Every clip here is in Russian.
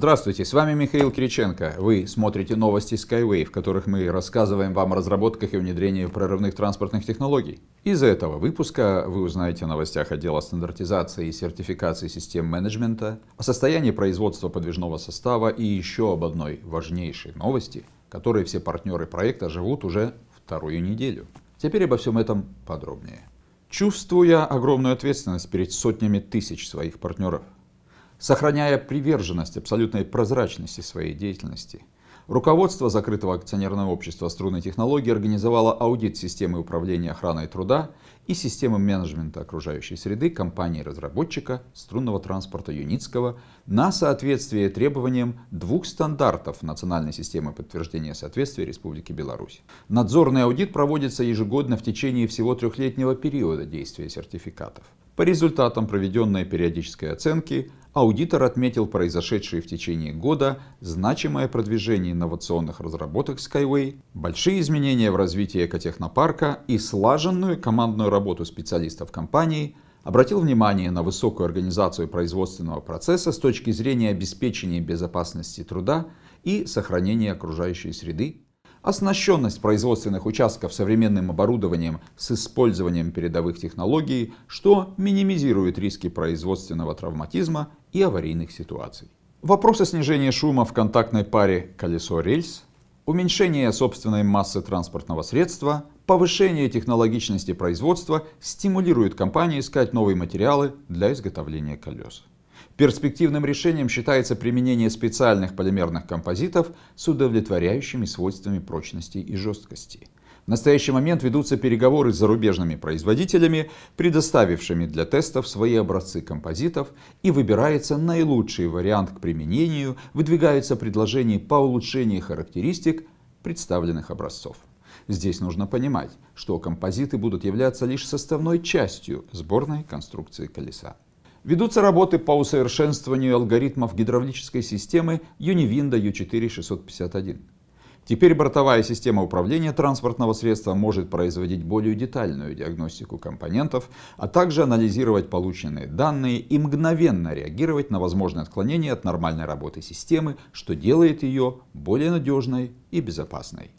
Здравствуйте, с вами Михаил Кириченко. Вы смотрите новости Skyway, в которых мы рассказываем вам о разработках и внедрении прорывных транспортных технологий. Из этого выпуска вы узнаете о новостях отдела стандартизации и сертификации систем менеджмента, о состоянии производства подвижного состава и еще об одной важнейшей новости, которой все партнеры проекта живут уже вторую неделю. Теперь обо всем этом подробнее. Чувствуя огромную ответственность перед сотнями тысяч своих партнеров – сохраняя приверженность абсолютной прозрачности своей деятельности. Руководство закрытого акционерного общества «Струнные технологии» организовало аудит системы управления охраной труда и системы менеджмента окружающей среды компании-разработчика струнного транспорта Юницкого на соответствие требованиям двух стандартов национальной системы подтверждения соответствия Республики Беларусь. Надзорный аудит проводится ежегодно в течение всего трехлетнего периода действия сертификатов. По результатам проведенной периодической оценки аудитор отметил произошедшие в течение года значимое продвижение инновационных разработок Skyway, большие изменения в развитии экотехнопарка и слаженную командную работу специалистов компании, обратил внимание на высокую организацию производственного процесса с точки зрения обеспечения безопасности труда и сохранения окружающей среды Оснащенность производственных участков современным оборудованием с использованием передовых технологий, что минимизирует риски производственного травматизма и аварийных ситуаций. Вопросы снижения шума в контактной паре колесо-рельс, уменьшение собственной массы транспортного средства, повышение технологичности производства стимулирует компании искать новые материалы для изготовления колес. Перспективным решением считается применение специальных полимерных композитов с удовлетворяющими свойствами прочности и жесткости. В настоящий момент ведутся переговоры с зарубежными производителями, предоставившими для тестов свои образцы композитов, и выбирается наилучший вариант к применению, выдвигаются предложения по улучшению характеристик представленных образцов. Здесь нужно понимать, что композиты будут являться лишь составной частью сборной конструкции колеса. Ведутся работы по усовершенствованию алгоритмов гидравлической системы Univинда U4-651. Теперь бортовая система управления транспортного средства может производить более детальную диагностику компонентов, а также анализировать полученные данные и мгновенно реагировать на возможные отклонения от нормальной работы системы, что делает ее более надежной и безопасной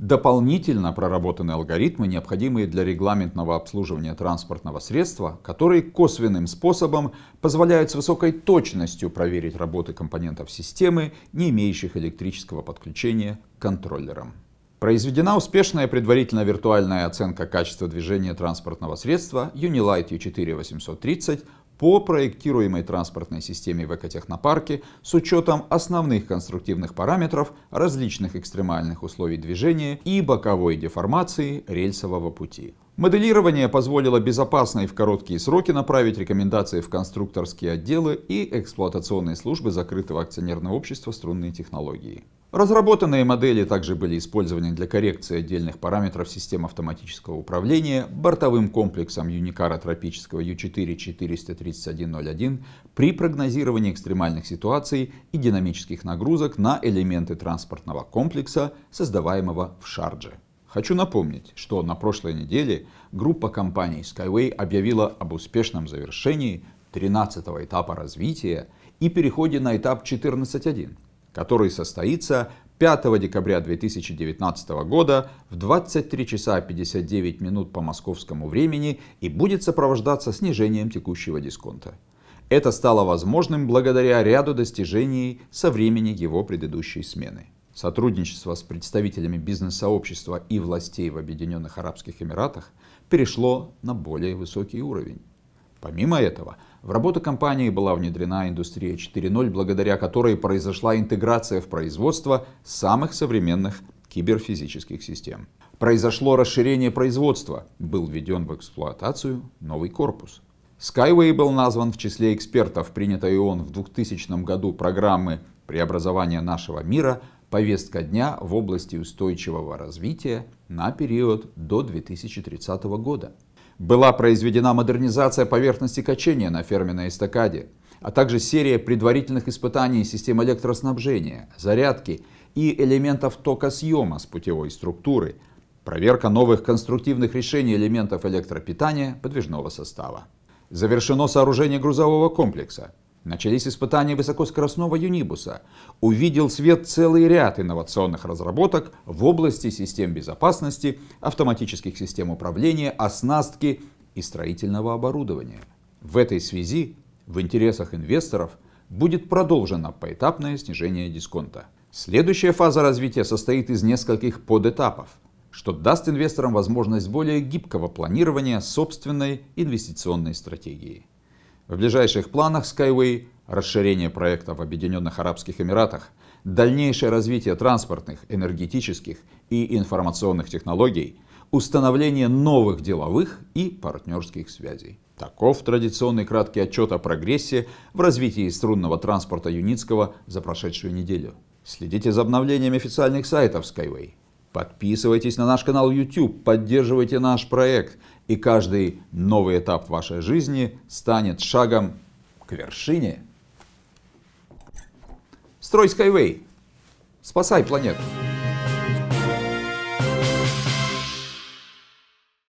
дополнительно проработаны алгоритмы, необходимые для регламентного обслуживания транспортного средства, которые косвенным способом позволяют с высокой точностью проверить работы компонентов системы, не имеющих электрического подключения к контроллерам. Произведена успешная предварительная виртуальная оценка качества движения транспортного средства Unilight U4830 по проектируемой транспортной системе в экотехнопарке с учетом основных конструктивных параметров, различных экстремальных условий движения и боковой деформации рельсового пути. Моделирование позволило безопасно и в короткие сроки направить рекомендации в конструкторские отделы и эксплуатационные службы закрытого акционерного общества «Струнные технологии». Разработанные модели также были использованы для коррекции отдельных параметров систем автоматического управления бортовым комплексом Юникара тропического U4-43101 при прогнозировании экстремальных ситуаций и динамических нагрузок на элементы транспортного комплекса, создаваемого в Шардже. Хочу напомнить, что на прошлой неделе группа компаний Skyway объявила об успешном завершении 13 этапа развития и переходе на этап 14.1 который состоится 5 декабря 2019 года в 23 часа 59 минут по московскому времени и будет сопровождаться снижением текущего дисконта. Это стало возможным благодаря ряду достижений со времени его предыдущей смены. Сотрудничество с представителями бизнес-сообщества и властей в Объединенных Арабских Эмиратах перешло на более высокий уровень. Помимо этого, в работу компании была внедрена индустрия 4.0, благодаря которой произошла интеграция в производство самых современных киберфизических систем. Произошло расширение производства, был введен в эксплуатацию новый корпус. Skyway был назван в числе экспертов, принятой ООН в 2000 году программы преобразования нашего мира повестка дня в области устойчивого развития на период до 2030 года. Была произведена модернизация поверхности качения на ферменной эстакаде, а также серия предварительных испытаний систем электроснабжения, зарядки и элементов тока съема с путевой структуры, проверка новых конструктивных решений элементов электропитания подвижного состава. Завершено сооружение грузового комплекса, Начались испытания высокоскоростного Юнибуса. Увидел свет целый ряд инновационных разработок в области систем безопасности, автоматических систем управления, оснастки и строительного оборудования. В этой связи в интересах инвесторов будет продолжено поэтапное снижение дисконта. Следующая фаза развития состоит из нескольких подэтапов, что даст инвесторам возможность более гибкого планирования собственной инвестиционной стратегии. В ближайших планах Skyway расширение проекта в Объединенных Арабских Эмиратах, дальнейшее развитие транспортных, энергетических и информационных технологий, установление новых деловых и партнерских связей. Таков традиционный краткий отчет о прогрессе в развитии струнного транспорта Юницкого за прошедшую неделю. Следите за обновлениями официальных сайтов Skyway. Подписывайтесь на наш канал YouTube, поддерживайте наш проект, и каждый новый этап вашей жизни станет шагом к вершине. Строй Skyway. Спасай планету.